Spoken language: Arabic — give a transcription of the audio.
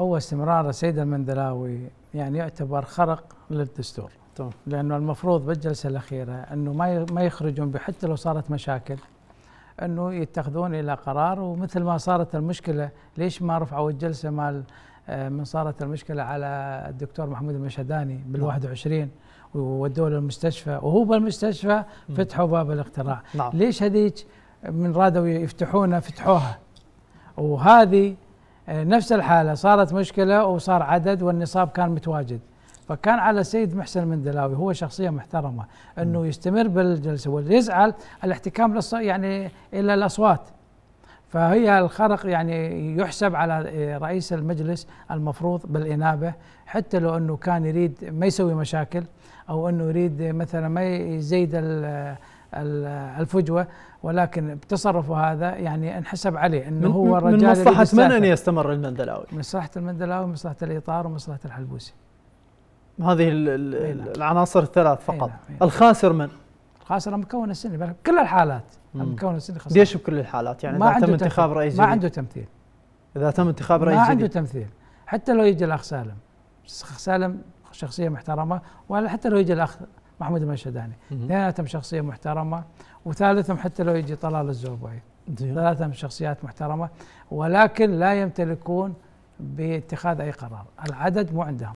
هو استمرار السيد المندلاوي يعني يعتبر خرق للدستور طبعا. لانه المفروض بالجلسه الاخيره انه ما ما يخرجون حتى لو صارت مشاكل انه يتخذون الى قرار ومثل ما صارت المشكله ليش ما رفعوا الجلسه مال آه، من صارت المشكله على الدكتور محمود المشهداني بال 21 وودوه للمستشفى وهو بالمستشفى فتحوا باب الاقتراع نعم. ليش هذيك من رادوا يفتحونه فتحوها وهذه آه، نفس الحاله صارت مشكله وصار عدد والنصاب كان متواجد فكان على السيد محسن المندلاوي هو شخصيه محترمه انه يستمر بالجلسه واللي يزعل الاحتكام يعني الى الاصوات فهي الخرق يعني يحسب على آه، رئيس المجلس المفروض بالانابه حتى لو انه كان يريد ما يسوي مشاكل او انه يريد مثلا ما يزيد الفجوه ولكن بتصرفه هذا يعني انحسب عليه انه هو رجال من مصلحه من ان يستمر المندلاوي؟ من مصلحه المندلاوي ومصلحه الاطار ومصلحه الحلبوسي هذه إيه، إيه، نعم. العناصر الثلاث إيه، فقط نعم، الخاسر من؟ الخاسر المكون السني كل الحالات المكون السني خسر ليش بكل الحالات؟ يعني ما اذا تم انتخاب رئيس ما عنده تمثيل اذا تم انتخاب رئيس ما عنده تمثيل حتى لو يجي الاخ سالم الاخ سالم شخصيه محترمه ولا حتى لو يجي الاخ محمود المشهداني اثنيناتهم شخصيه محترمه وثالثهم حتى لو يجي طلال الزوبعي ثلاثهم شخصيات محترمه ولكن لا يمتلكون باتخاذ اي قرار العدد مو عندهم